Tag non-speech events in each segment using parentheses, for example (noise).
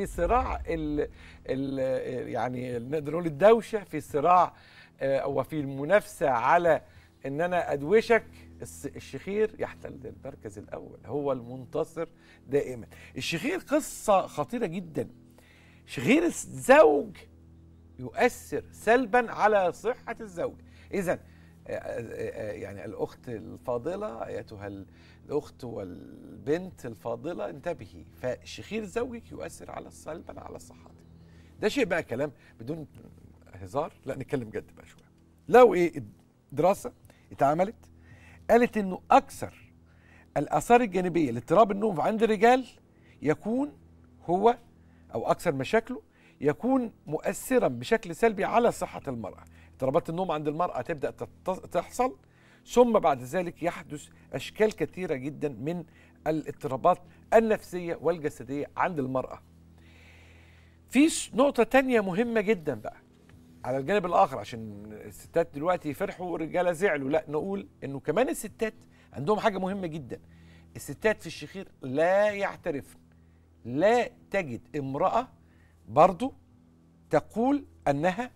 في صراع ال ال يعني نقدر نقول الدوشه في صراع آه، وفي المنافسه على ان انا ادوشك الشخير يحتل المركز الاول هو المنتصر دائما الشخير قصه خطيره جدا شخير الزوج يؤثر سلبا على صحه الزوج اذا يعني الأخت الفاضلة أيتها الأخت والبنت الفاضلة انتبهي فشخير زوجك يؤثر على سلبا على صحتك ده شيء بقى كلام بدون هزار لا نتكلم جد بقى شوية لو إيه دراسة اتعملت قالت إنه أكثر الآثار الجانبية لاضطراب النوم عند الرجال يكون هو أو أكثر مشاكله يكون مؤثرا بشكل سلبي على صحة المرأة اضطرابات النوم عند المرأة تبدأ تحصل ثم بعد ذلك يحدث أشكال كثيرة جدا من الاضطرابات النفسية والجسدية عند المرأة في نقطة تانية مهمة جدا بقى على الجانب الآخر عشان الستات دلوقتي فرحوا والرجالة زعلوا لا نقول إنه كمان الستات عندهم حاجة مهمة جدا الستات في الشخير لا يعترفن لا تجد امرأة برضو تقول أنها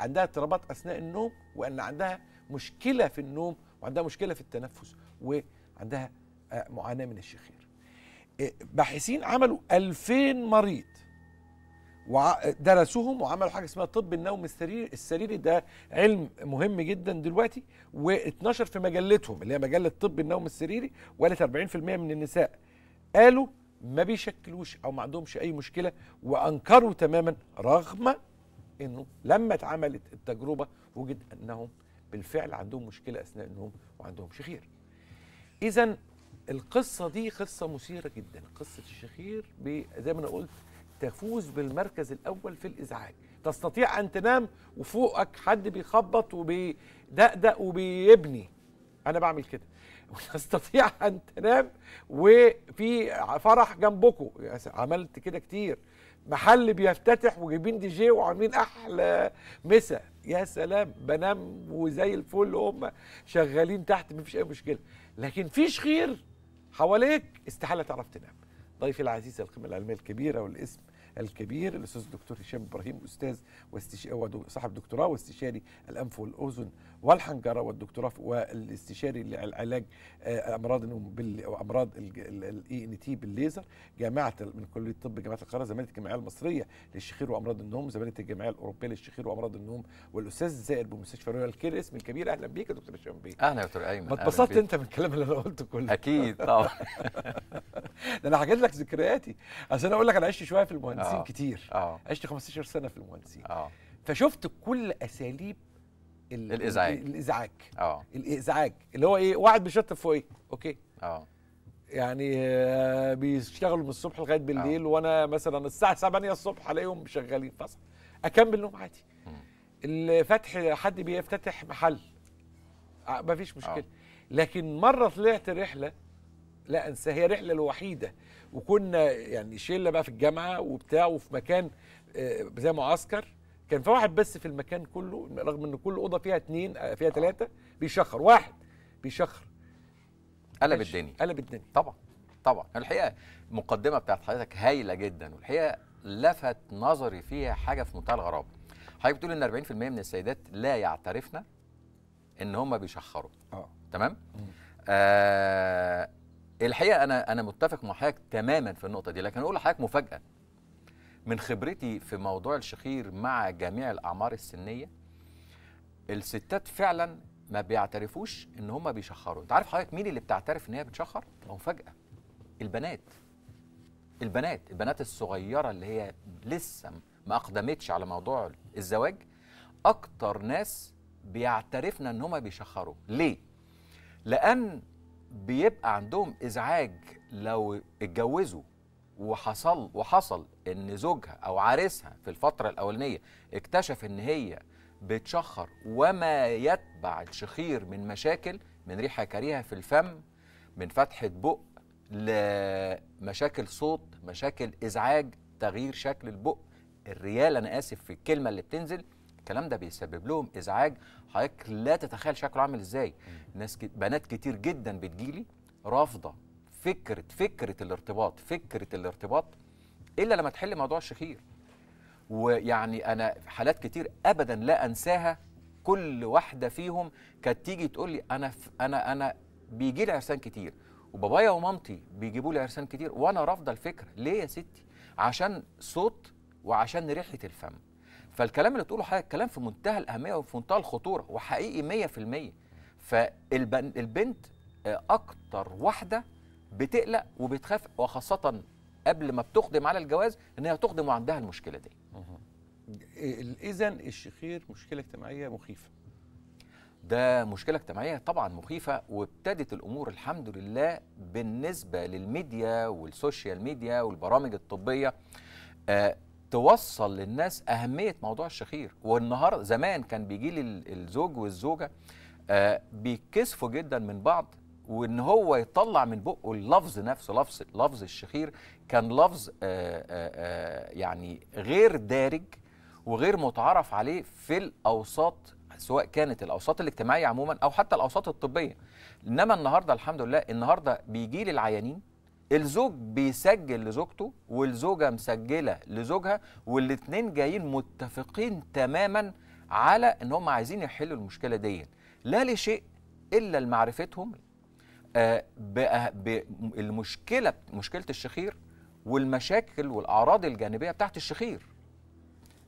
عندها اضطرابات اثناء النوم وان عندها مشكله في النوم وعندها مشكله في التنفس وعندها آه، معاناه من الشخير آه، باحثين عملوا 2000 مريض ودرسوهم وعملوا حاجه اسمها طب النوم السريري السريري ده علم مهم جدا دلوقتي واتنشر في مجلتهم اللي هي مجله طب النوم السريري وقالت 40% من النساء قالوا ما بيشكلوش او ما عندهمش اي مشكله وانكروا تماما رغم انه لما اتعملت التجربه وجد انهم بالفعل عندهم مشكله اثناء النوم وعندهم شخير. اذا القصه دي قصه مثيره جدا، قصه الشخير زي ما انا قلت تفوز بالمركز الاول في الازعاج، تستطيع ان تنام وفوقك حد بيخبط وبيدقدق وبيبني انا بعمل كده (laughs) وتستطيع ان تنام وفي فرح جنبكم عملت كده كتير محل بيفتتح وجايبين دي جي وعاملين احلى مسا يا سلام بنام وزي الفل هم شغالين تحت مفيش اي مشكله لكن فيش خير حواليك استحاله تعرف تنام ضيفي العزيز القيمه العلميه الكبيره والاسم الكبير الاستاذ الدكتور هشام ابراهيم استاذ واستش... صاحب دكتوراه واستشاري الانف والاذن والحنجره والدكتوراه والاستشاري للعلاج آه، امراض امراض الاي ان تي بالليزر جامعه من كليه الطب جامعه القاهره زماله الجمعيه المصريه للشخير وامراض النوم زماله الجمعيه الاوروبيه للشخير وامراض النوم والاستاذ الزائر بمستشفى رويال كير اسم الكبير اهلا بيك يا دكتور هشام بيه اهلا يا دكتور ايمن ما اتبسطت انت من الكلام اللي انا قلته كله اكيد (laughs) طبعا (laughs) ده انا حكيت لك ذكرياتي عشان اقول لك انا عشت شويه في المهندسين أوه. كتير أوه. عشت 15 سنه في المهندسين أوه. فشفت كل اساليب الازعاج الازعاج اه الازعاج اللي هو ايه واحد بيشطب فوقيه اوكي اه يعني آه، بيشتغلوا من الصبح لغايه بالليل أوه. وانا مثلا الساعه 7 الصبح الاقيهم شغالين فصل اكمل نوم عادي الفتح حد بيفتتح محل آه، مفيش مشكله أوه. لكن مره طلعت رحله لا انساها هي الرحله الوحيده وكنا يعني شله بقى في الجامعه وبتاع وفي مكان آه، زي معسكر كان في واحد بس في المكان كله رغم ان كل اوضه فيها اثنين آه، فيها ثلاثه بيشخر واحد بيشخر قلب الدنيا قلب الدنيا طبعا طبعا الحقيقه المقدمه بتاعت حضرتك هايله جدا والحقيقه لفت نظري فيها حاجه في منتهى الغرابه حضرتك بتقول ان 40% من السيدات لا يعترفن ان هم بيشخروا اه تمام آه الحقيقه انا انا متفق مع حضرتك تماما في النقطه دي لكن اقول لحضرتك مفاجاه من خبرتي في موضوع الشخير مع جميع الأعمار السنية الستات فعلا ما بيعترفوش ان هم بيشخروا انت عارف حضرتك مين اللي بتعترف ان هي بتشخر مفاجاه البنات البنات البنات الصغيره اللي هي لسه ما اقدمتش على موضوع الزواج اكتر ناس بيعترفنا ان هم بيشخروا ليه لان بيبقى عندهم ازعاج لو اتجوزوا وحصل وحصل ان زوجها او عريسها في الفتره الاولانيه اكتشف ان هي بتشخر وما يتبع الشخير من مشاكل من ريحه كريهه في الفم من فتحه بق لمشاكل صوت مشاكل ازعاج تغيير شكل البق الريال انا اسف في الكلمه اللي بتنزل الكلام ده بيسبب لهم ازعاج حضرتك لا تتخيل شكله عامل ازاي ناس بنات كتير جدا بتجيلي رافضه فكره فكره الارتباط فكره الارتباط الا لما تحل موضوع الشخير ويعني انا حالات كتير ابدا لا انساها كل واحده فيهم كانت تيجي تقول لي انا انا انا بيجي لي عرسان كتير وبابايا ومامتي بيجيبوا لي عرسان كتير وانا رافضه الفكره ليه يا ستي عشان صوت وعشان ريحه الفم فالكلام اللي تقوله حضرتك كلام في منتهى الاهميه وفي منتهى الخطوره وحقيقي 100% فالبنت آه، اكتر واحده بتقلق وبتخاف وخاصه قبل ما بتقدم على الجواز ان هي تقدم وعندها المشكله دي إيه، اذا الشخير مشكله اجتماعيه مخيفه ده مشكله اجتماعيه طبعا مخيفه وابتدت الامور الحمد لله بالنسبه للميديا والسوشيال ميديا والبرامج الطبيه آه توصل للناس اهميه موضوع الشخير والنهارده زمان كان بيجي لي الزوج والزوجه آه بيتكسفوا جدا من بعض وان هو يطلع من بقه اللفظ نفسه لفظ لفظ الشخير كان لفظ آآ آه، آآ آه، آه، يعني غير دارج وغير متعارف عليه في الاوساط سواء كانت الاوساط الاجتماعيه عموما او حتى الاوساط الطبيه انما النهارده الحمد لله النهارده بيجي لي العيانين الزوج بيسجل لزوجته والزوجه مسجله لزوجها والاتنين جايين متفقين تماما على ان هم عايزين يحلوا المشكله دي لا لشيء الا لمعرفتهم آه، بقى المشكله مشكله الشخير والمشاكل والاعراض الجانبيه بتاعت الشخير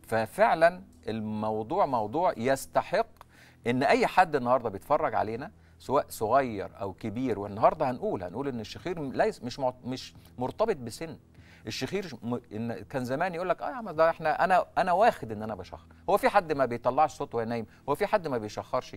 ففعلا الموضوع موضوع يستحق ان اي حد النهارده بيتفرج علينا سواء صغير او كبير والنهارده هنقول هنقول ان الشخير ليس مش مش مرتبط بسن الشخير ان كان زمان يقول لك اه يا عم ده احنا انا انا واخد ان انا بشخر هو في حد ما بيطلعش صوت وهو نايم هو في حد ما بيشخرش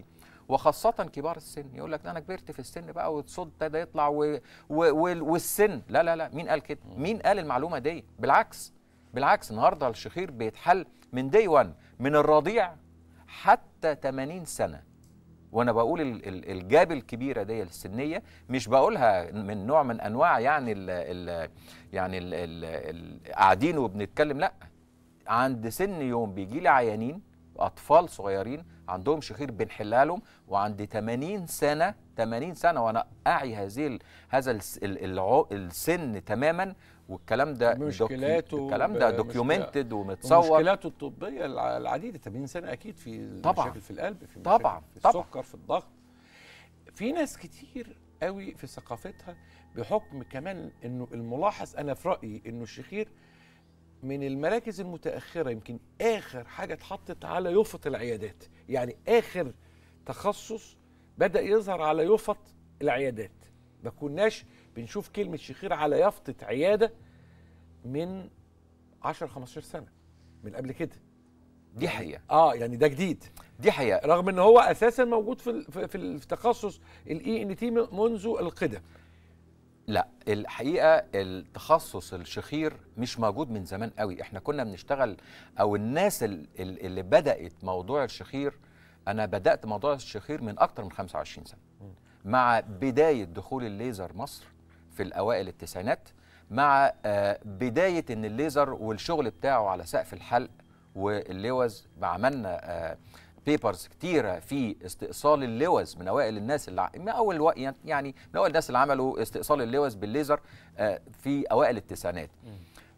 وخاصه كبار السن يقول لك انا كبرت في السن بقى والصوت ابتدى يطلع و... و... والسن لا لا لا مين قال كده مين قال المعلومه دي بالعكس بالعكس النهارده الشخير بيتحل من دي 1 من الرضيع حتى 80 سنه وانا بقول الجاب الكبيره دي السنيه مش بقولها من نوع من انواع يعني ال ال يعني قاعدين وبنتكلم لا عند سن يوم بيجي لي عيانين اطفال صغيرين عندهم شخير بنحلها لهم وعند 80 سنه 80 سنه وانا اعي هذه هذا السن تماما والكلام ده مشكلاته الكلام ده دوكيومنتد ومتصور مشكلاته الطبيه العديده 80 سنه اكيد في طبعا مشاكل في القلب في طبعا في السكر طبعًا في الضغط في ناس كتير قوي في ثقافتها بحكم كمان انه الملاحظ انا في رايي انه الشخير من المراكز المتاخره يمكن اخر حاجه اتحطت على يفط العيادات يعني اخر تخصص بدا يظهر على يفط العيادات ما كناش بنشوف كلمه شخير على يافطه عياده من 10 15 سنه من قبل كده دي يعني حقيقه اه يعني ده جديد دي حقيقه رغم ان هو اساسا موجود في في, في التخصص الاي ان e تي منذ القدم لا الحقيقه التخصص الشخير مش موجود من زمان قوي احنا كنا بنشتغل او الناس اللي بدات موضوع الشخير انا بدات موضوع الشخير من اكتر من 25 سنه مع بدايه دخول الليزر مصر في الاوائل التسعينات مع آه، بدايه ان الليزر والشغل بتاعه على سقف الحلق واللوز عملنا آه، بيبرز كتيره في استئصال اللوز من اوائل الناس اللي من اول يعني-, يعني من اوائل الناس اللي عملوا استئصال اللوز بالليزر آه، في اوائل التسعينات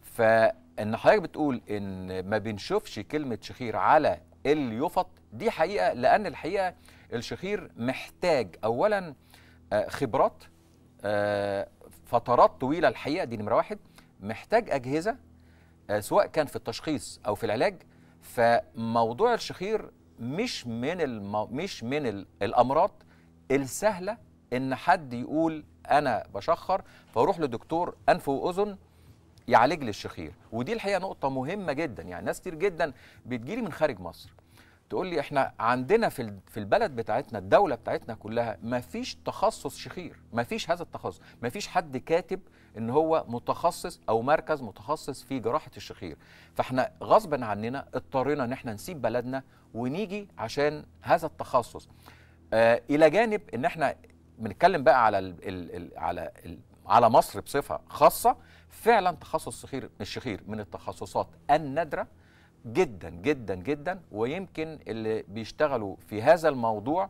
فان حضرتك بتقول ان ما بنشوفش كلمه شخير على اليفط دي حقيقه لان الحقيقه الشخير محتاج اولا آه، خبرات آه، فترات طويله الحقيقه دي نمره واحد محتاج اجهزه سواء كان في التشخيص او في العلاج فموضوع الشخير مش من الم... مش من ال... الامراض السهله ان حد يقول انا بشخر فاروح لدكتور انف واذن يعالج لي الشخير ودي الحقيقه نقطه مهمه جدا يعني ناس كتير جدا بتجيلي من خارج مصر تقول لي احنا عندنا في في البلد بتاعتنا الدوله بتاعتنا كلها ما فيش تخصص شخير ما فيش هذا التخصص ما فيش حد كاتب ان هو متخصص او مركز متخصص في جراحه الشخير فاحنا غصبا عننا اضطرينا ان احنا نسيب بلدنا ونيجي عشان هذا التخصص آه الى جانب ان احنا بنتكلم بقى على ال ال ال على ال على مصر بصفه خاصه فعلا تخصص الشخير الشخير من التخصصات النادره جدا جدا جدا ويمكن اللي بيشتغلوا في هذا الموضوع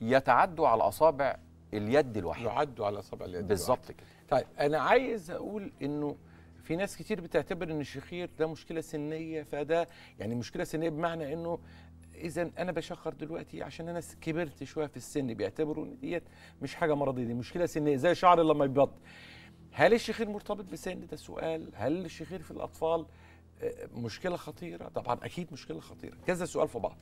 يتعدوا على اصابع اليد الواحده يعدوا على اصابع اليد بالظبط كده طيب انا عايز اقول انه في ناس كتير بتعتبر ان الشخير ده مشكله سنيه فده يعني مشكله سنيه بمعنى انه اذا انا بشخر دلوقتي عشان انا كبرت شويه في السن بيعتبروا ان ديت مش حاجه مرضيه دي مشكله سنيه زي شعر لما يبيض هل الشخير مرتبط بسن ده سؤال هل الشخير في الاطفال آه، مشكله خطيره طبعا اكيد مشكله خطيره كذا سؤال في بعض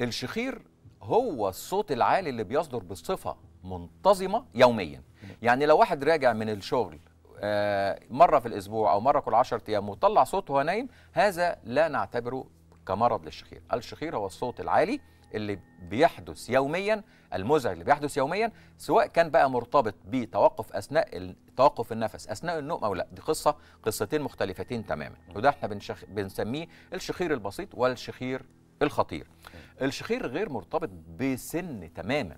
الشخير هو الصوت العالي اللي بيصدر بالصفه منتظمه يوميا يعني لو واحد راجع من الشغل آه، مره في الاسبوع او مره كل 10 ايام وطلع صوت وهو نايم هذا لا نعتبره كمرض للشخير الشخير هو الصوت العالي اللي بيحدث يوميا المزعج اللي بيحدث يوميا سواء كان بقى مرتبط بتوقف اثناء توقف النفس اثناء النوم او لا دي قصه قصتين مختلفتين تماما وده احنا بنشخ... بنسميه الشخير البسيط والشخير الخطير الشخير غير مرتبط بسن تماما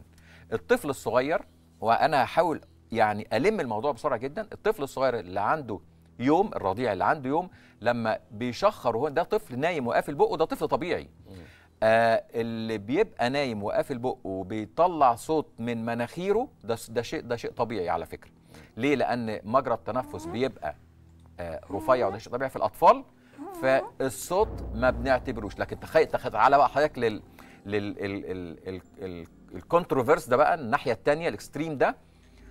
الطفل الصغير وانا هحاول يعني الم الموضوع بسرعه جدا الطفل الصغير اللي عنده يوم الرضيع اللي عنده يوم لما بيشخر وهو ده طفل نايم وقافل بقه ده طفل طبيعي آه اللي بيبقى نايم وقافل بقه وبيطلع صوت من مناخيره ده ده شيء ده شيء طبيعي على فكره ليه لان مجرى التنفس بيبقى آه رفيع وده شيء طبيعي في الاطفال فالصوت ما بنعتبروش لكن تخيل تعالى بقى حضرتك لل لل ال ال ال ال الكونتروفيرس ده بقى الناحيه الثانيه الاكستريم ده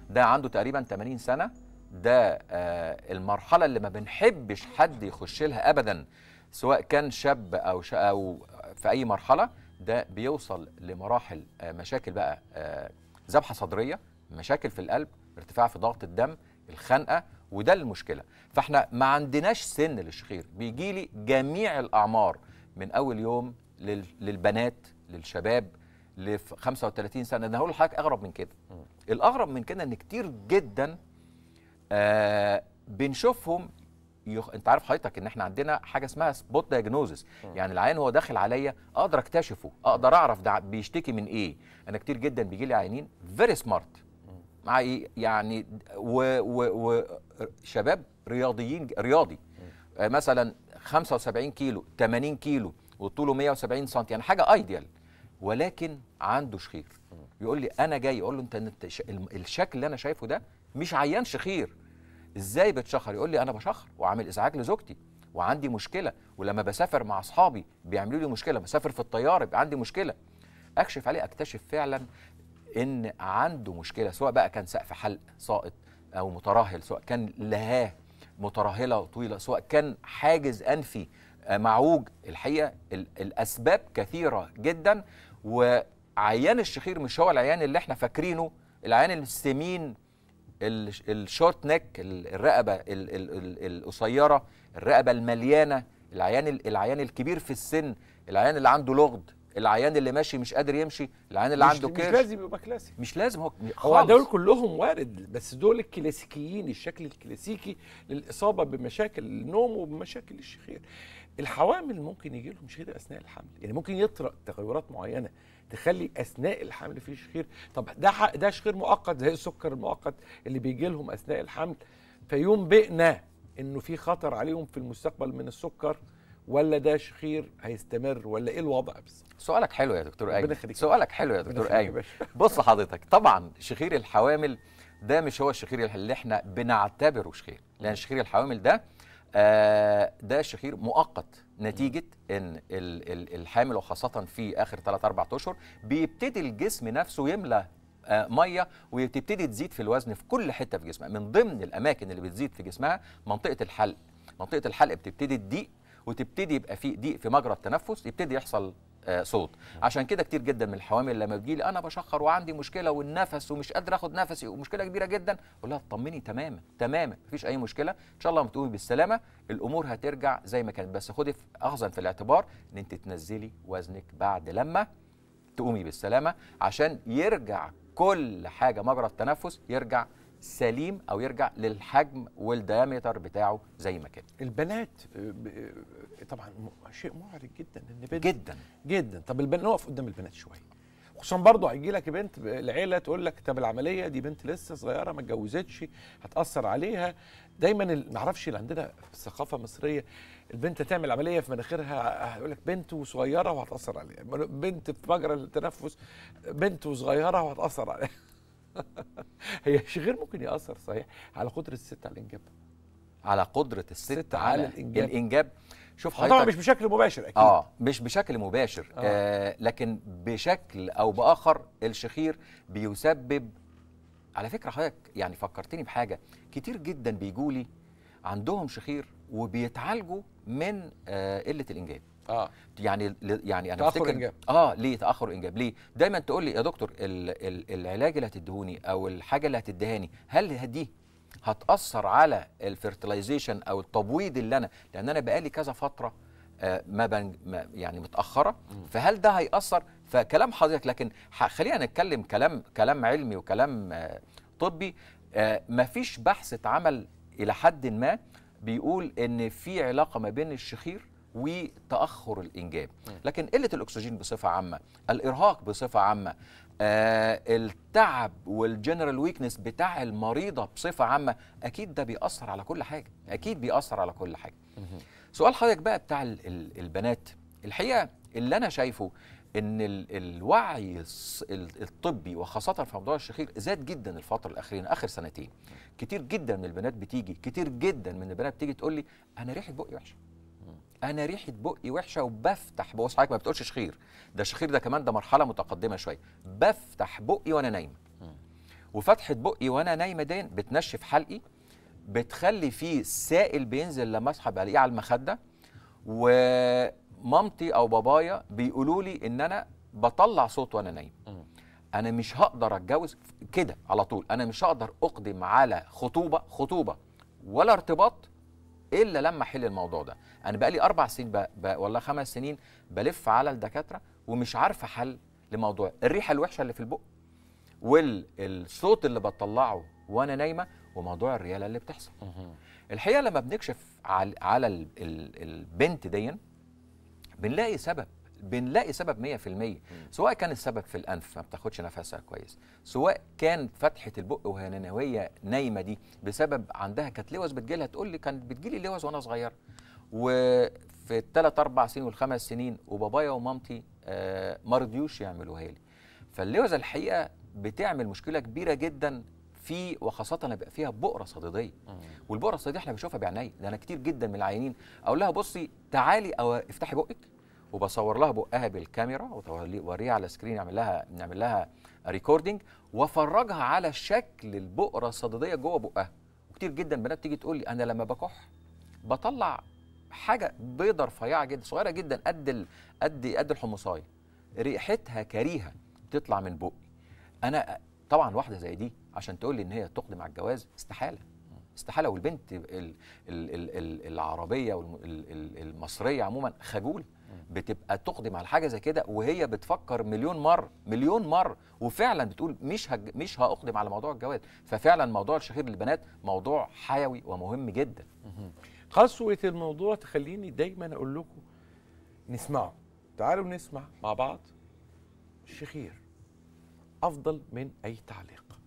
ده عنده تقريبا 80 سنه ده آه المرحله اللي ما بنحبش حد يخش لها ابدا سواء كان شاب او او في اي مرحله ده بيوصل لمراحل آه مشاكل بقى آه ذبحه صدريه مشاكل في القلب ارتفاع في ضغط الدم الخنقه وده المشكله فاحنا ما عندناش سن للشخير بيجي لي جميع الاعمار من اول يوم للبنات للشباب ل 35 سنه ده هقول لحضرتك اغرب من كده الاغرب من كده ان كتير جدا آه بنشوفهم يخ... انت عارف حضرتك ان احنا عندنا حاجه اسمها سبوت دايجنوزس يعني العيان هو داخل عليا اقدر اكتشفه اقدر اعرف ده بيشتكي من ايه انا كتير جدا بيجي لي عيانين فيري سمارت مع ايه يعني وشباب و... و... رياضيين رياضي آه، مثلا 75 كيلو 80 كيلو وطوله 170 سم يعني حاجه ايديال ولكن عنده شخير يقول لي انا جاي اقول له انت, انت الشكل اللي انا شايفه ده مش عيان شخير ازاي بتشخر يقول لي انا بشخر وعامل ازعاج لزوجتي وعندي مشكله ولما بسافر مع اصحابي بيعملوا لي مشكله بسافر في الطياره يبقى عندي مشكله اكشف عليه اكتشف فعلا ان عنده مشكله سواء بقى كان سقف حلق ساقط او مترهل سواء كان لهاه مترهله وطويله سواء كان حاجز انفي معوج الحقيقه الاسباب كثيره جدا وعيان الشخير مش هو العيان اللي احنا فاكرينه العيان السمين الشورت نيك الرقبه القصيره الرقبه المليانه العيان العيان الكبير في السن العيان اللي عنده لغد العيان اللي ماشي مش قادر يمشي العيان اللي مش عنده كيرش مش لازم يبقى كلاسيك مش لازم هو هو دول كلهم وارد بس دول الكلاسيكيين الشكل الكلاسيكي للاصابه بمشاكل النوم وبمشاكل الشخير الحوامل ممكن يجي لهم شهير اثناء الحمل يعني ممكن يطرا تغيرات معينه تخلي اثناء الحمل في شخير طب ده ده شخير مؤقت زي السكر المؤقت اللي بيجي لهم اثناء الحمل فينبئنا انه في خطر عليهم في المستقبل من السكر ولا ده شخير هيستمر ولا ايه الوضع بالظبط سؤالك حلو يا دكتور ايمن سؤالك حلو يا دكتور ايمن بص حضرتك طبعا شخير الحوامل ده مش هو الشخير اللي احنا بنعتبره شخير لان شخير الحوامل ده آه، ده الشخير مؤقت نتيجة ان الحامل وخاصة في اخر 3 4 اشهر بيبتدي الجسم نفسه يملى آه، ميه وبتبتدي تزيد في الوزن في كل حته في جسمها من ضمن الاماكن اللي بتزيد في جسمها منطقه الحلق منطقه الحلق بتبتدي تضيق وتبتدي يبقى في ضيق في مجرى التنفس يبتدي يحصل آه، صوت عشان كده كتير جدا من الحوامل لما بتجيلي انا بشخر وعندي مشكله والنفس ومش قادر اخد نفسي ومشكله كبيره جدا اقول لها اطمني تماما تماما مفيش اي مشكله ان شاء الله بتقومي بالسلامه الامور هترجع زي ما كانت بس خدي اخذا في الاعتبار ان انت تنزلي وزنك بعد لما تقومي بالسلامه عشان يرجع كل حاجه مجرى التنفس يرجع سليم او يرجع للحجم والديامتر بتاعه زي ما كان البنات آه، آه، طبعا شيء معرض جدا ان بنت جدا جدا طب البنات نقف قدام البنات شويه خصوصا برضه هيجي لك بنت العيله تقول لك طب العمليه دي بنت لسه صغيره ما اتجوزتش هتاثر عليها دايما ما اعرفش اللي عندنا الثقافه المصريه البنت تعمل عمليه في مناخيرها هيقول لك بنت وصغيره وهتاثر عليها بنت في مجرى التنفس بنت وصغيره وهتاثر عليها (laughs) هي غير ممكن ياثر صحيح على قدره الست على الانجاب على قدره الست, الست على, على الانجاب, الإنجاب. شوف حضرتك طبعا مش بشكل مباشر اكيد اه مش بشكل مباشر آه. آه لكن بشكل او باخر الشخير بيسبب على فكره حضرتك يعني فكرتني بحاجه كتير جدا بيجولي عندهم شخير وبيتعالجوا من آه قله الانجاب اه يعني يعني انا تاخر انجاب اه ليه تاخر انجاب ليه دايما تقول لي يا دكتور ال ال العلاج اللي هتديهوني او الحاجه اللي هتديهاني هل دي هتاثر على الفيرتلايزيشن او التبويض اللي انا لان انا بقالي كذا فتره آه ما, ما يعني متاخره فهل ده هياثر فكلام حضرتك لكن خلينا نتكلم كلام كلام علمي وكلام آه طبي آه مفيش بحث اتعمل الى حد ما بيقول ان في علاقه ما بين الشخير وتاخر الانجاب لكن قله الاكسجين بصفه عامه الارهاق بصفه عامه آه التعب والجنرال ويكنس بتاع المريضه بصفه عامه اكيد ده بيأثر على كل حاجه اكيد بيأثر على كل حاجه سؤال حضرتك بقى بتاع البنات الحقيقه اللي انا شايفه ان الوعي الطبي وخاصه في موضوع الشخير زاد جدا الفتره الاخيره اخر سنتين كتير جدا من البنات بتيجي كتير جدا من البنات بتيجي تقول لي انا ريحه بقي وحشه انا ريحه بقي وحشه وبفتح بص حضرتك ما بتقولش شخير ده شخير ده كمان ده مرحله متقدمه شويه بفتح بقي وانا نايمه وفتحه بقي وانا نايمه دي بتنشف حلقي بتخلي فيه سائل بينزل لما اصحى بلاقيه على المخده ومامتي او بابايا بيقولوا لي ان انا بطلع صوت وانا نايم انا مش هقدر اتجوز كده على طول انا مش هقدر اقدم على خطوبه خطوبه ولا ارتباط الا لما احل الموضوع ده انا بقالي اربع سنين بقى بقى ولا خمس سنين بلف على الدكاتره ومش عارفه حل لموضوع الريحه الوحشه اللي في البق والصوت اللي بطلعه وانا نايمه وموضوع الرياله اللي بتحصل الحقيقه لما بنكشف على البنت دي بنلاقي سبب بنلاقي سبب 100% سواء كان السبب في الانف ما بتاخدش نفسها كويس سواء كان فتحه البق وهي نانويه نايمه دي بسبب عندها كانت لوز بتجيلها تقول لي كانت بتجيلي لوز وانا صغيره وفي الثلاث اربع سنين والخمس سنين وبابايا ومامتي آه ما رضيوش يعملوها لي فاللوز الحقيقه بتعمل مشكله كبيره جدا في وخاصه بيبقى فيها بؤره صديديه والبؤره الصديديه احنا بنشوفها بعينيا ده انا كتير جدا من العيانين اقول لها بصي تعالي او افتحي بقك وبصور لها بقها بالكاميرا ووريها على سكرين نعمل لها نعمل لها ريكوردنج وافرجها على شكل البؤره الصديديه جوه بقها وكتير جدا بنات تيجي تقول لي انا لما بكح بطلع حاجه بيضه رفيعه جدا صغيره جدا قد ال... قد قد الحمصايه ريحتها كريهه بتطلع من بقي انا طبعا واحده زي دي عشان تقول لي ان هي تقدم على الجواز استحاله استحاله والبنت ال... ال... ال... العربيه والمصريه عموما خجوله بتبقى تقدم على حاجه زي كده وهي بتفكر مليون مره مليون مره وفعلا بتقول مش هج... مش هاقدم على موضوع الجواز ففعلا موضوع الشهير للبنات موضوع حيوي ومهم جدا قسوه إيه الموضوع تخليني دايما اقول لكم نسمعه تعالوا نسمع مع بعض الشخير افضل من اي تعليق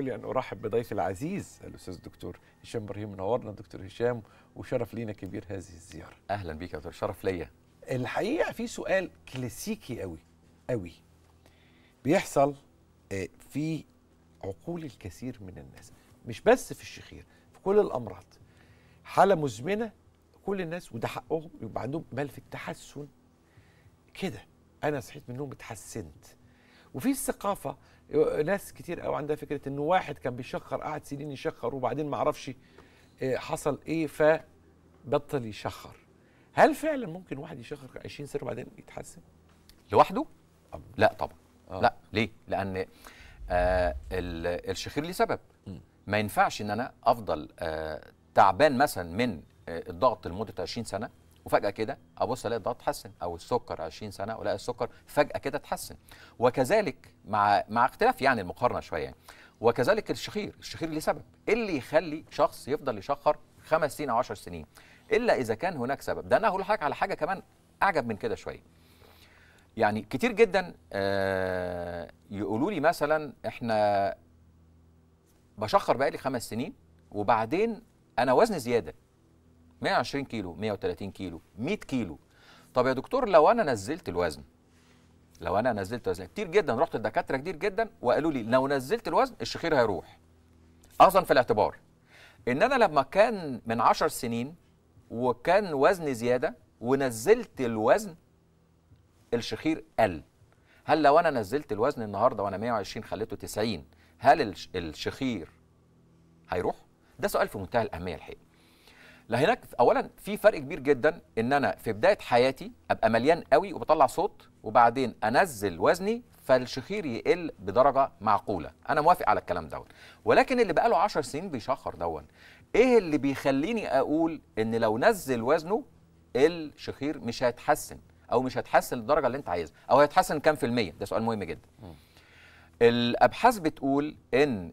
اسمحوا لي ان ارحب بضيفي العزيز الاستاذ الدكتور هشام ابراهيم منورنا نعم دكتور هشام وشرف لينا كبير هذه الزياره اهلا بيك يا دكتور شرف ليا الحقيقه في سؤال كلاسيكي قوي قوي بيحصل آه، في عقول الكثير من الناس مش بس في الشخير في كل الامراض حاله مزمنه كل الناس وده حقهم يبقى عندهم مال في التحسن كده انا صحيت من النوم اتحسنت وفي الثقافه ناس كتير قوي عندها فكره انه واحد كان بيشخر قعد سنين يشخر وبعدين ما اعرفش آه، حصل ايه فبطل يشخر هل فعلا ممكن واحد يشخر 20 سنه وبعدين يتحسن لوحده لا طبعا آه. لا ليه لان آه الشخير ليه سبب ما ينفعش ان انا افضل آه تعبان مثلا من آه، الضغط لمده 20 سنه وفجاه كده ابص الاقي الضغط اتحسن او السكر 20 سنه والاقي السكر فجاه كده اتحسن وكذلك مع مع اختلاف يعني المقارنه شويه يعني وكذلك الشخير الشخير ليه سبب ايه اللي يخلي شخص يفضل يشخر خمس سنين او 10 سنين الا اذا كان هناك سبب ده انا هقول لحضرتك على حاجه كمان اعجب من كده شويه يعني كتير جدا آه، يقولوا لي مثلا احنا بشخر بقالي خمس سنين وبعدين انا وزني زياده 120 كيلو 130 كيلو 100 كيلو طب يا دكتور لو انا نزلت الوزن لو انا نزلت وزن كتير جدا رحت لدكاتره كتير جدا وقالوا لي لو نزلت الوزن الشخير هيروح اصلا في الاعتبار ان انا لما كان من 10 سنين وكان وزني زياده ونزلت الوزن الشخير قل هل لو انا نزلت الوزن النهارده وانا 120 خليته 90 هل الشخير هيروح ده سؤال في منتهى الاهميه الحقيقه لا هناك اولا في فرق كبير جدا ان انا في بدايه حياتي ابقى مليان قوي وبطلع صوت وبعدين انزل وزني فالشخير يقل بدرجه معقوله انا موافق على الكلام دوت ولكن اللي بقاله 10 سنين بيشخر دون ايه اللي بيخليني اقول ان لو نزل وزنه الشخير مش هيتحسن او مش هيتحسن للدرجه اللي انت عايزها او هيتحسن كام في الميه ده سؤال مهم جدا الابحاث بتقول ان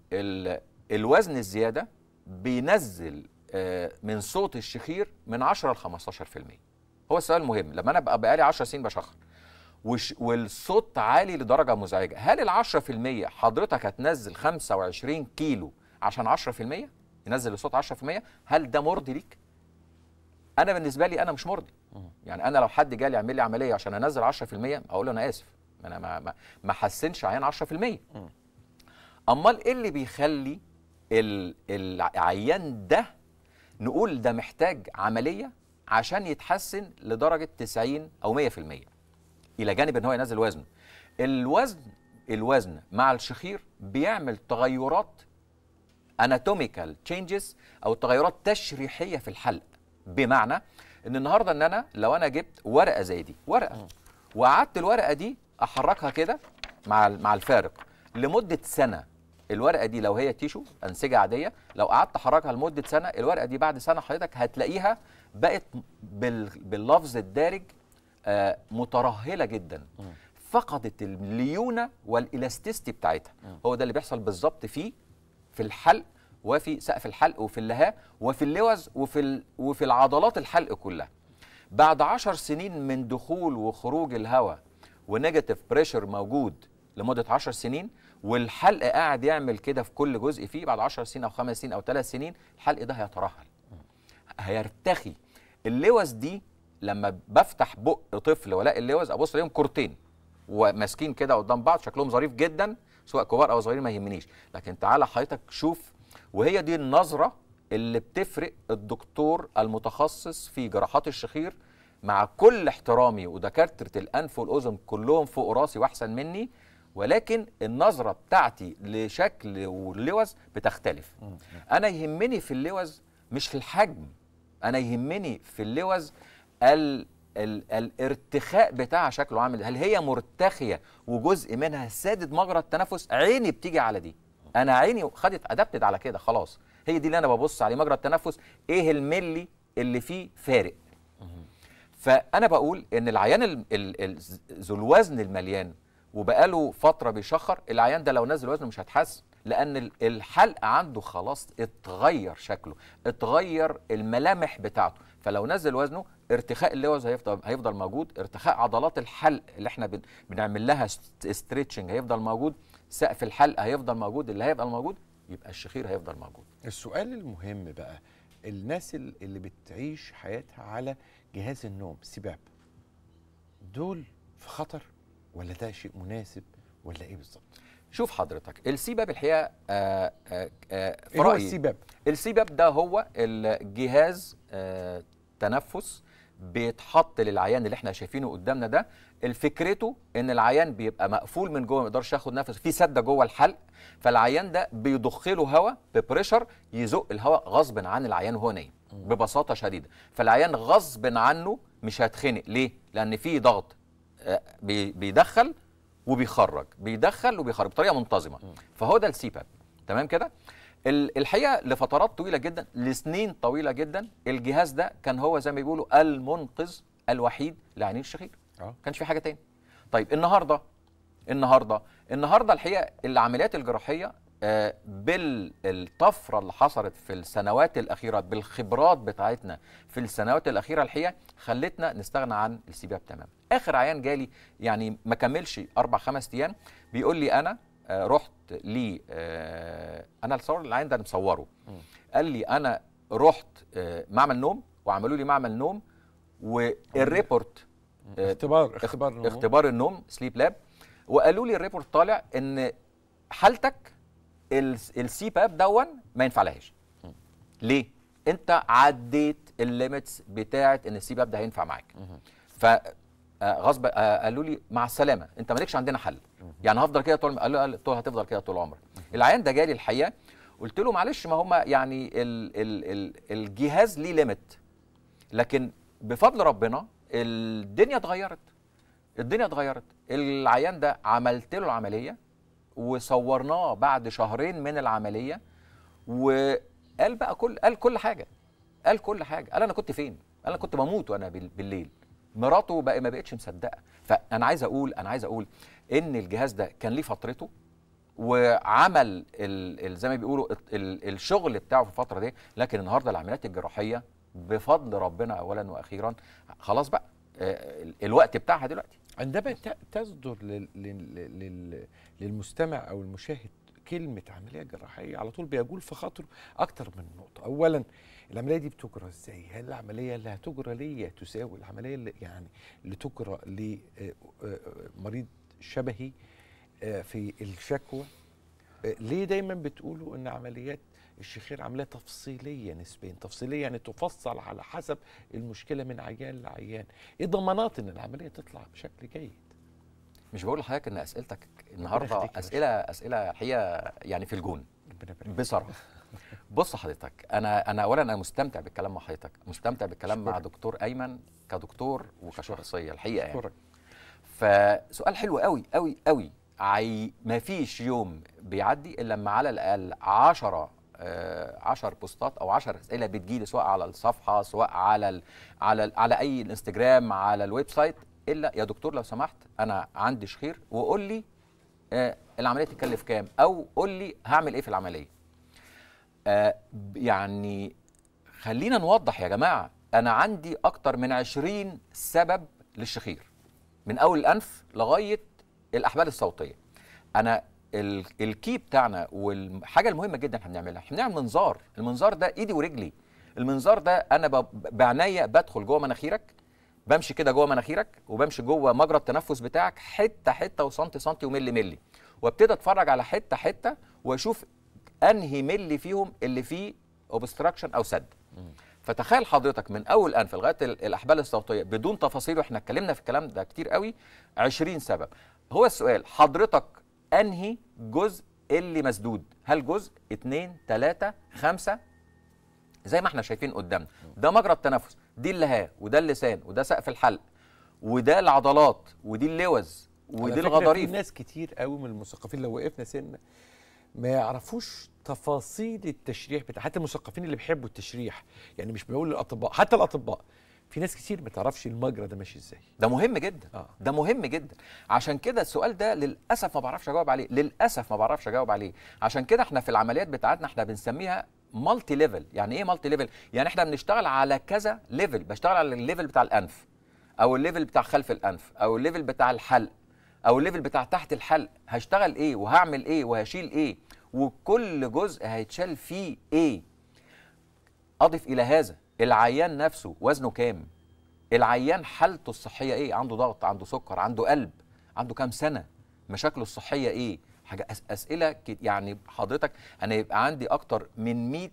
الوزن الزياده بينزل آه، من صوت الشخير من 10 ل 15% هو السؤال المهم لما انا ابقى بقالي 10 سنين بشخر والصوت عالي لدرجه مزعجه هل ال 10% حضرتك هتنزل 25 كيلو عشان 10% ينزل الصوت 10% هل ده مرضي ليك انا بالنسبه لي انا مش مرضي يعني انا لو حد جالي يعمل لي عمليه عشان انزل 10% اقول له انا اسف انا ما ما, ما حسنش عيان 10% امال ايه اللي بيخلي العيان ده نقول ده محتاج عمليه عشان يتحسن لدرجه 90 او 100% الى جانب ان هو ينزل وزنه الوزن الوزن مع الشخير بيعمل تغيرات اناتوميكال تشينجز او تغيرات تشريحيه في الحلق بمعنى ان النهارده ان انا لو انا جبت ورقه زي دي ورقه وقعدت الورقه دي احركها كده مع مع الفارق لمده سنه الورقه دي لو هي تيشو انسجه عاديه لو قعدت حركها لمده سنه الورقه دي بعد سنه حضرتك هتلاقيها بقت باللفظ الدارج آه، مترهله جدا فقدت الليونه والالاستيستي بتاعتها هو ده اللي بيحصل بالظبط في في الحلق وفي سقف الحلق وفي اللهاه وفي اللوز وفي وفي العضلات الحلق كلها بعد عشر سنين من دخول وخروج الهواء ونيجاتيف بريشر موجود لمده عشر سنين والحلق قاعد يعمل كده في كل جزء فيه بعد 10 سنين او 5 سنين او 3 سنين الحلق ده هيترهل هيرتخي اللوز دي لما بفتح بق طفل والاقي اللوز ابص عليهم كورتين وماسكين كده قدام بعض شكلهم ظريف جدا سواء كبار او صغيرين ما يهمنيش لكن تعالى حضرتك شوف وهي دي النظره اللي بتفرق الدكتور المتخصص في جراحات الشخير مع كل احترامي ودكاتره الانف والاذن كلهم فوق راسي واحسن مني ولكن النظره بتاعتي لشكل واللوز بتختلف انا يهمني في اللوز مش في الحجم انا يهمني في اللوز ال ال الارتخاء بتاع شكله عامل إيه. هل هي مرتخيه وجزء منها سادد مجرى التنفس عيني بتيجي على دي انا عيني خدت ادبتد على كده خلاص هي دي اللي انا ببص عليه مجرى التنفس ايه الملي اللي فيه فارق فانا بقول ان العيان ذو الوزن المليان وبقاله فتره بيشخر العيان ده لو نزل وزنه مش هتحسن لان الحلق عنده خلاص اتغير شكله اتغير الملامح بتاعته فلو نزل وزنه ارتخاء اللوز هيفضل هيفضل موجود ارتخاء عضلات الحلق اللي احنا بنعمل لها ستريتشنج هيفضل موجود سقف الحلق هيفضل موجود اللي هيفضل موجود يبقى الشخير هيفضل موجود السؤال المهم بقى الناس اللي بتعيش حياتها على جهاز النوم سباب دول في خطر ولا ده شيء مناسب ولا ايه بالظبط شوف حضرتك السيباب الحقيقه آآ آه، آآ آه، آه، إيه في رايي السيباب باب ده هو الجهاز تنفس بيتحط للعيان اللي احنا شايفينه قدامنا ده الفكرته ان العيان بيبقى مقفول من جوه ما يقدرش ياخد نفس في سده جوه الحلق فالعيان ده بيضخ له هواء ببريشر يزق الهواء غصب عن العيان وهو نايم ببساطه شديده فالعيان غصب عنه مش هيتخنق ليه لان في ضغط بيدخل وبيخرج بيدخل وبيخرج بطريقه منتظمه فهو ده السي باب تمام كده الحقيقه لفترات طويله جدا لسنين طويله جدا الجهاز ده كان هو زي ما بيقولوا المنقذ الوحيد لعينين الشخير ما آه. كانش في حاجه تاني طيب النهارده النهارده النهارده الحقيقه العمليات الجراحيه آه، بالطفره اللي حصلت في السنوات الاخيره بالخبرات بتاعتنا في السنوات الاخيره الحقيقه خلتنا نستغنى عن السباب تماما اخر عيان جالي يعني ما كملش اربع خمس ايام بيقول لي انا آه، رحت لي آه، انا الصور العين ده مصوره قال لي انا رحت معمل نوم وعملوا لي معمل نوم والريبورت اختبار اختبار النوم اختبار النوم سليب لاب وقالوا لي الريبورت طالع ان حالتك السي باب دون ما ينفعلهاش ليه انت عديت الليميتس بتاعه ان السي باب ده هينفع معاك ف آه، غصب آه، قالوا لي مع السلامه انت مالكش عندنا حل يعني هفضل كده طول قالوا قال هتفضل كده طول عمرك العيان ده جالي الحقيقه قلت له معلش ما هم يعني ال ال ال الجهاز ليه ليميت لكن بفضل ربنا الدنيا اتغيرت الدنيا اتغيرت العيان ده عملت له العمليه وصورناه بعد شهرين من العمليه وقال بقى كل قال كل حاجه قال كل حاجه قال انا كنت فين قال انا كنت بموت وانا بالليل مراته بقى ما بقتش مصدقه فانا عايز اقول انا عايز اقول ان الجهاز ده كان ليه فترته وعمل زي ما بيقولوا الشغل بتاعه في الفتره دي لكن النهارده العمليات الجراحيه بفضل ربنا اولا واخيرا خلاص بقى آه، الوقت بتاعها دلوقتي عندما تصدر للمستمع او المشاهد كلمه عمليه جراحيه على طول بيجول في خاطره اكتر من نقطه اولا العمليه دي بتجرى ازاي هل العمليه اللي هتجرى ليا تساوي العمليه اللي يعني اللي تجرى لمريض آه، آه، آه، شبهي في الشكوى ليه دايما بتقولوا ان عمليات الشخير عمليه تفصيليه نسبيا تفصيليه يعني تفصل على حسب المشكله من عيان لعيان ايه ضمانات ان العمليه تطلع بشكل جيد مش بقول لحضرتك ان اسئلتك النهارده اسئله اسئله هي يعني في الجون بصراحه بص حضرتك انا انا اولا انا مستمتع بالكلام مع حضرتك مستمتع بالكلام شكرا. مع دكتور ايمن كدكتور وكشخصيه الحقيقه يعني فسؤال حلو قوي قوي قوي ما فيش يوم بيعدي الا لما على الاقل 10 10 آه، بوستات او 10 اسئله بتجيلي سواء على الصفحه سواء على ال على ال على اي انستجرام على الويب سايت الا يا دكتور لو سمحت انا عندي شخير وقول لي آه العمليه تكلف كام او قول لي هعمل ايه في العمليه آه يعني خلينا نوضح يا جماعه انا عندي اكتر من 20 سبب للشخير من اول الانف لغايه الاحبال الصوتيه انا الكي بتاعنا والحاجه المهمه جدا احنا بنعملها احنا بنعمل منظار المنظار ده ايدي ورجلي المنظار ده انا بعناية بدخل جوه مناخيرك بمشي كده جوه مناخيرك وبمشي جوه مجرى التنفس بتاعك حته حته وسنتي سنتي وملي ملي وابتدي اتفرج على حته حته واشوف انهي ملي فيهم اللي فيه اوبستراكشن او سد فتخيل حضرتك من اول انف لغايه الاحبال الصوتيه بدون تفاصيل واحنا اتكلمنا في الكلام ده كتير قوي 20 سبب هو السؤال حضرتك انهي جزء اللي مسدود هل جزء 2 3 5 زي ما احنا شايفين قدامنا ده مجرى التنفس دي ها وده اللسان وده سقف الحلق وده العضلات ودي اللوز ودي الغضاريف في ناس كتير قوي من المثقفين لو وقفنا سنه ما يعرفوش تفاصيل التشريح بتاع حتى المثقفين اللي بيحبوا التشريح يعني مش بيقول للاطباء حتى الاطباء في ناس كتير ما تعرفش المجرى ده ماشي ازاي ده مهم جدا آه. ده مهم جدا عشان كده السؤال ده للاسف ما بعرفش اجاوب عليه للاسف ما بعرفش اجاوب عليه عشان كده احنا في العمليات بتاعتنا احنا بنسميها مالتي ليفل يعني ايه مالتي ليفل يعني احنا بنشتغل على كذا ليفل بشتغل على الليفل بتاع الانف او الليفل بتاع خلف الانف او الليفل بتاع الحلق او الليفل بتاع تحت الحلق هشتغل ايه وهعمل ايه وهشيل ايه وكل جزء هيتشال فيه ايه اضف الى هذا العيان نفسه وزنه كام العيان حالته الصحيه ايه عنده ضغط عنده سكر عنده قلب عنده كام سنه مشاكله الصحيه ايه حاجه اسئله يعني حضرتك انا يبقى عندي اكتر من 100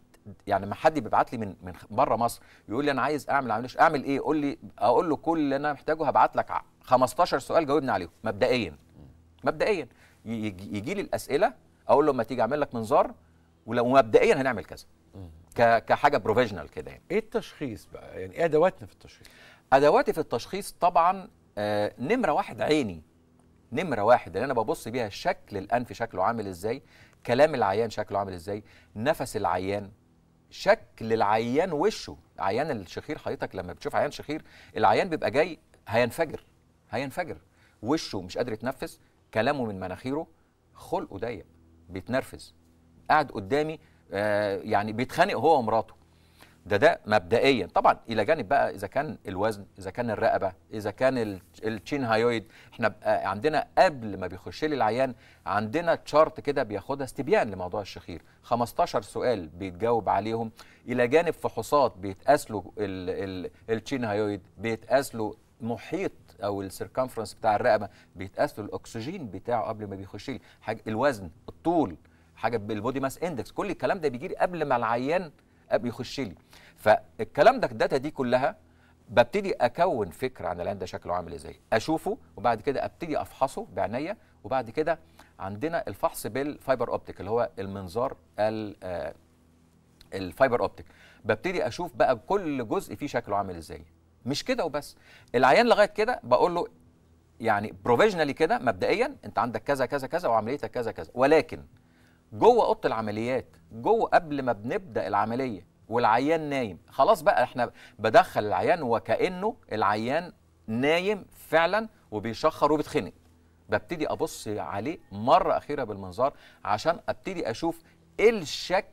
يعني ما حد بيبعت لي من من بره مصر يقول لي انا عايز اعمل عمليه اعمل ايه قول لي اقول له كل اللي انا محتاجه هبعت لك 15 سؤال جاوبني عليهم مبدئيا مبدئيا يجي لي الاسئله اقول له ما تيجي اعمل لك منظار ولو مبدئيا هنعمل كذا كحاجه بروفيشنال كده يعني. ايه التشخيص بقى يعني ايه ادواتنا في التشخيص ادواتي في التشخيص طبعا آه، نمره واحد عيني نمره واحد اللي انا ببص بيها شكل الانف شكله عامل ازاي كلام العيان شكله عامل ازاي نفس العيان شكل العيان وشه عيان الشخير حضرتك لما بتشوف عيان شخير العيان بيبقى جاي هينفجر هينفجر وشه مش قادر يتنفس كلامه من مناخيره خلقه ضيق بيتنرفز قاعد قدامي آه، يعني بيتخانق هو ومراته ده ده مبدئيا طبعا الى جانب بقى اذا كان الوزن اذا كان الرقبه اذا كان التشين هايويد احنا آه، عندنا قبل ما بيخش لي العيان عندنا تشارت كده بياخدها استبيان لموضوع الشخير 15 سؤال بيتجاوب عليهم الى جانب فحوصات بيتقاس له التشين هايويد بيتقاس له محيط او السيركمفرنس بتاع الرقبه بيتقاس له الاكسجين بتاعه قبل ما بيخش لي الوزن الطول حاجه بالبودي ماس اندكس كل الكلام ده بيجي لي قبل ما العيان يخش لي فالكلام ده الداتا دي كلها ببتدي اكون فكره عن العيان ده شكله عامل ازاي اشوفه وبعد كده ابتدي افحصه بعنايه وبعد كده عندنا الفحص بالفايبر اوبتيك اللي هو المنظار آه، الفايبر اوبتيك ببتدي اشوف بقى كل جزء فيه شكله عامل ازاي مش كده وبس العيان لغايه كده بقول له يعني بروفيجنالي كده مبدئيا انت عندك كذا كذا كذا وعمليتك كذا كذا ولكن جوه اوضه العمليات جوه قبل ما بنبدا العمليه والعيان نايم خلاص بقى احنا بدخل العيان وكانه العيان نايم فعلا وبيشخر وبيتخنق ببتدي ابص عليه مره اخيره بالمنظار عشان ابتدي اشوف ايه الشكل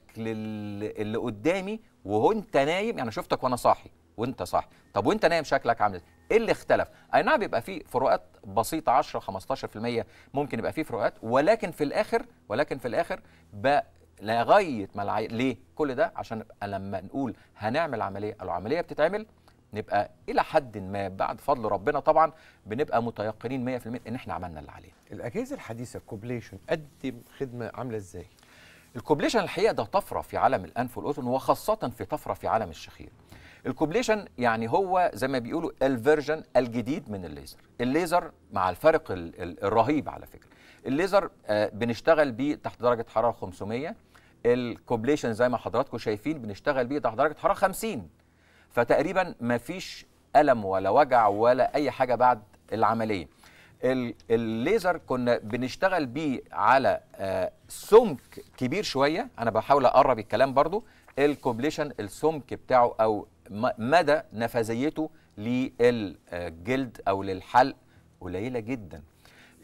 اللي قدامي وهو انت نايم يعني شفتك وانا صاحي وانت صاحي طب وانت نايم شكلك عامل ازاي ايه اللي اختلف اي نعم بيبقى في فروقات بسيطه 10 15% ممكن يبقى في فروقات ولكن في الاخر ولكن في الاخر بقى لغايه ما العي... ليه كل ده عشان لما نقول هنعمل عمليه العمليه بتتعمل نبقى الى حد ما بعد فضل ربنا طبعا بنبقى متيقنين 100% ان احنا عملنا اللي علينا الاجهزه الحديثه الكوبليشن قدم خدمه عامله ازاي الكوبليشن الحقيقه ده طفره في عالم الانف والاذن وخاصه في طفره في عالم الشخير الكوبليشن يعني هو زي ما بيقولوا الفيرجن الجديد من الليزر الليزر مع الفرق الرهيب على فكره الليزر آه، بنشتغل بيه تحت درجه حراره 500 الكوبليشن زي ما حضراتكم شايفين بنشتغل بيه تحت درجه حراره 50 فتقريبا ما فيش الم ولا وجع ولا اي حاجه بعد العمليه الليزر كنا بنشتغل بيه على آه، سمك كبير شويه انا بحاول اقرب الكلام برضو الكوبليشن السمك بتاعه او مدى نفاذيته للجلد او للحلق قليله جدا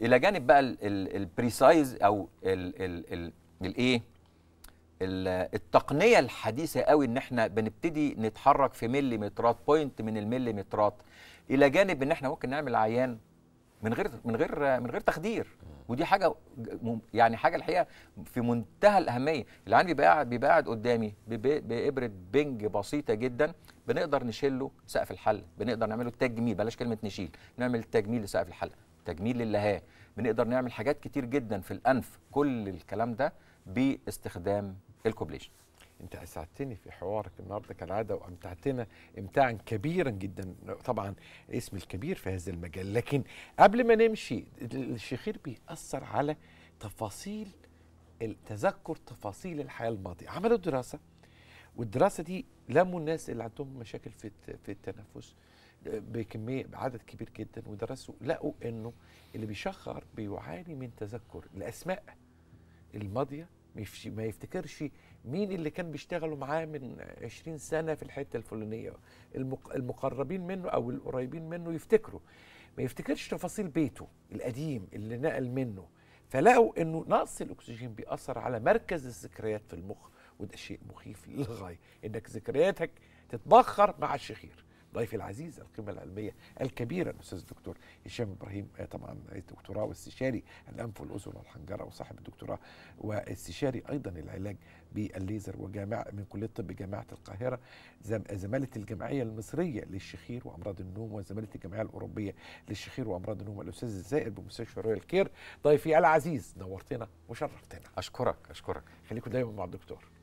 الى جانب بقى البريسايز او الايه التقنيه الحديثه قوي ان احنا بنبتدي نتحرك في مليمترات بوينت من المليمترات الى جانب ان احنا ممكن نعمل عيان من غير من غير من غير تخدير ودي حاجه يعني حاجه الحقيقه في منتهى الاهميه اللي بيبقى بيبقى قاعد قدامي بابره بنج بسيطه جدا بنقدر نشيل له سقف الحل بنقدر نعمل له تجميل بلاش كلمه نشيل نعمل تجميل لسقف الحل تجميل للهاء بنقدر نعمل حاجات كتير جدا في الانف كل الكلام ده باستخدام الكوبليشن انت اسعدتني في حوارك النهارده كالعاده وامتعتنا امتاعا كبيرا جدا طبعا اسم الكبير في هذا المجال لكن قبل ما نمشي الشخير بيأثر على تفاصيل تذكر تفاصيل الحياه الماضيه عملوا دراسه والدراسه دي لموا الناس اللي عندهم مشاكل في في التنفس بكميه بعدد كبير جدا ودرسوا لقوا انه اللي بيشخر بيعاني من تذكر الاسماء الماضيه ما يفتكرش مين اللي كان بيشتغلوا معاه من 20 سنه في الحته الفلانيه المقربين منه او القريبين منه يفتكروا ما يفتكرش تفاصيل بيته القديم اللي نقل منه فلقوا انه نقص الاكسجين بيأثر على مركز الذكريات في المخ وده شيء مخيف للغايه انك ذكرياتك تتبخر مع الشخير ضيفي العزيز القيمه العلميه الكبيره الاستاذ الدكتور هشام ابراهيم آه، طبعا الدكتوراه واستشاري الانف والاذن والحنجره وصاحب الدكتوراه واستشاري ايضا العلاج بالليزر وجامع من كليه الطب جامعه القاهره زماله الجمعيه المصريه للشخير وامراض النوم وزماله الجمعيه الاوروبيه للشخير وامراض النوم الاستاذ الزائر بمستشفى رويال كير ضيفي العزيز نورتنا وشرفتنا اشكرك اشكرك خليكم دايما مع الدكتور